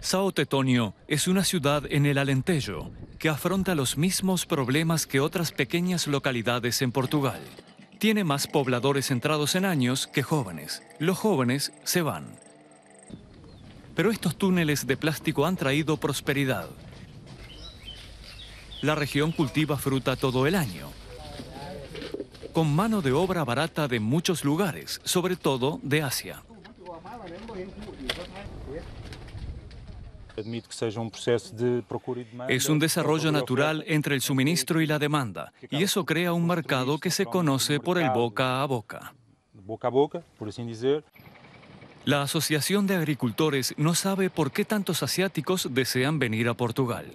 Sao Tetonio es una ciudad en el Alentejo que afronta los mismos problemas que otras pequeñas localidades en Portugal. Tiene más pobladores entrados en años que jóvenes. Los jóvenes se van. Pero estos túneles de plástico han traído prosperidad. La región cultiva fruta todo el año, con mano de obra barata de muchos lugares, sobre todo de Asia. Um e es un desarrollo natural entre el suministro y la demanda, y eso crea un mercado que se conoce por el boca a boca. Boca a boca, por decir. La Asociación de Agricultores no sabe por qué tantos asiáticos desean venir a Portugal.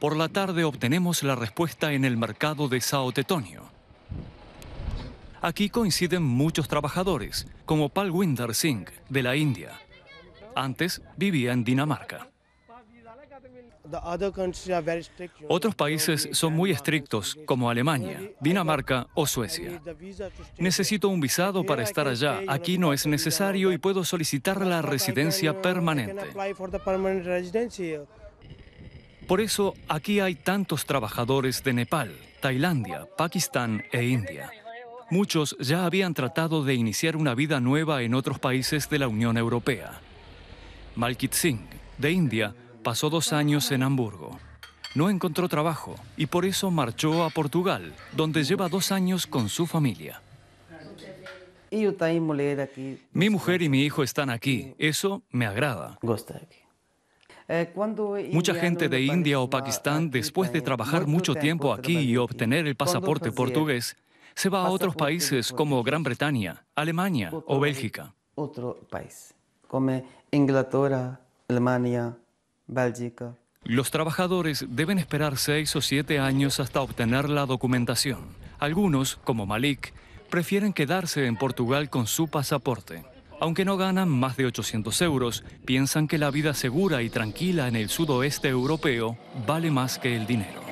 Por la tarde obtenemos la respuesta en el mercado de Sao Tetonio. Aquí coinciden muchos trabajadores, como Palwinder Singh, de la India. Antes vivía en Dinamarca. Otros países son muy estrictos, como Alemania, Dinamarca o Suecia. Necesito un visado para estar allá. Aquí no es necesario y puedo solicitar la residencia permanente. Por eso aquí hay tantos trabajadores de Nepal, Tailandia, Pakistán e India. Muchos ya habían tratado de iniciar una vida nueva en otros países de la Unión Europea. Malkit Singh, de India, Pasó dos años en Hamburgo. No encontró trabajo y por eso marchó a Portugal, donde lleva dos años con su familia. Mi mujer y mi hijo están aquí. Eso me agrada. Eh, Mucha gente de India o Pakistán, después de trabajar mucho tiempo aquí y obtener el pasaporte portugués, se va a otros países como Gran Bretaña, Alemania o Bélgica. Otro país, como Inglaterra, Alemania, los trabajadores deben esperar seis o siete años hasta obtener la documentación. Algunos, como Malik, prefieren quedarse en Portugal con su pasaporte. Aunque no ganan más de 800 euros, piensan que la vida segura y tranquila en el sudoeste europeo vale más que el dinero.